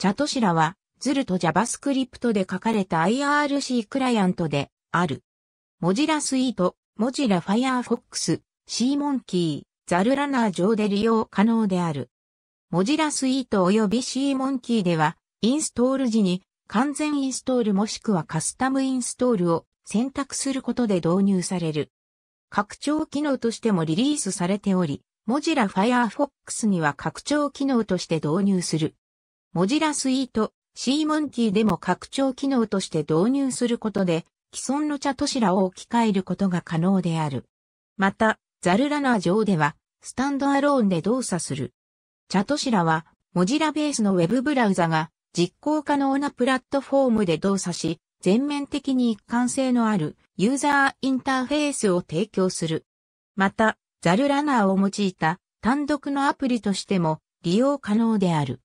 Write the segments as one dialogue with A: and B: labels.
A: チャトシラは、ズルと JavaScript で書かれた IRC クライアントで、ある。モジラスイート、モジラ Firefox、シーモンキー、ザルラナー上で利用可能である。モジラスイート及びシーモンキーでは、インストール時に完全インストールもしくはカスタムインストールを選択することで導入される。拡張機能としてもリリースされており、モジラ Firefox には拡張機能として導入するモジラスイート、シーモンキーでも拡張機能として導入することで、既存の茶としらを置き換えることが可能である。また、ザルラナー上では、スタンドアローンで動作する。茶としらは、モジラベースのウェブブラウザが、実行可能なプラットフォームで動作し、全面的に一貫性のあるユーザーインターフェースを提供する。また、ザルラナーを用いた単独のアプリとしても利用可能である。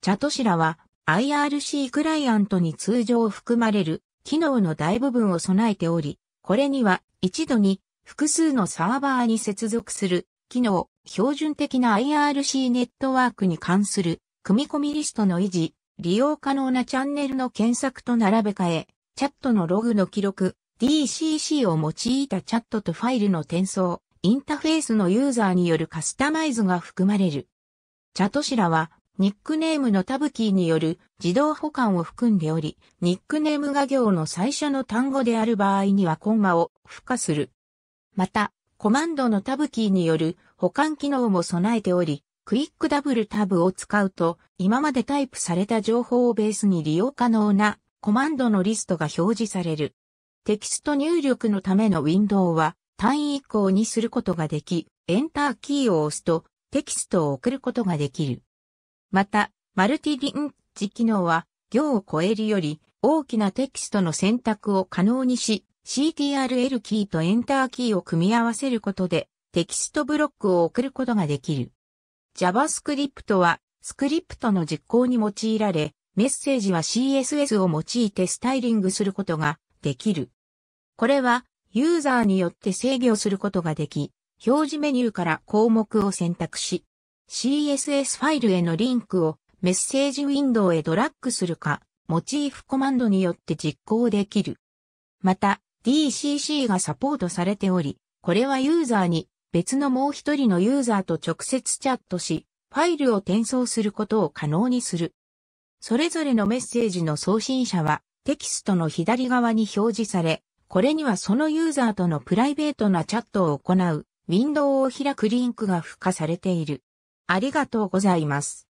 A: チャトシラは IRC クライアントに通常含まれる機能の大部分を備えており、これには一度に複数のサーバーに接続する機能、標準的な IRC ネットワークに関する組み込みリストの維持、利用可能なチャンネルの検索と並べ替え、チャットのログの記録、DCC を用いたチャットとファイルの転送、インターフェースのユーザーによるカスタマイズが含まれる。チャトシラはニックネームのタブキーによる自動保管を含んでおり、ニックネームが行の最初の単語である場合にはコンマを付加する。また、コマンドのタブキーによる保管機能も備えており、クイックダブルタブを使うと、今までタイプされた情報をベースに利用可能なコマンドのリストが表示される。テキスト入力のためのウィンドウは単位以降にすることができ、エンターキーを押すとテキストを送ることができる。また、マルティリンチ機能は、行を超えるより大きなテキストの選択を可能にし、CTRL キーとエンターキーを組み合わせることで、テキストブロックを送ることができる。JavaScript は、スクリプトの実行に用いられ、メッセージは CSS を用いてスタイリングすることができる。これは、ユーザーによって制御することができ、表示メニューから項目を選択し、CSS ファイルへのリンクをメッセージウィンドウへドラッグするか、モチーフコマンドによって実行できる。また、DCC がサポートされており、これはユーザーに別のもう一人のユーザーと直接チャットし、ファイルを転送することを可能にする。それぞれのメッセージの送信者はテキストの左側に表示され、これにはそのユーザーとのプライベートなチャットを行うウィンドウを開くリンクが付加されている。ありがとうございます。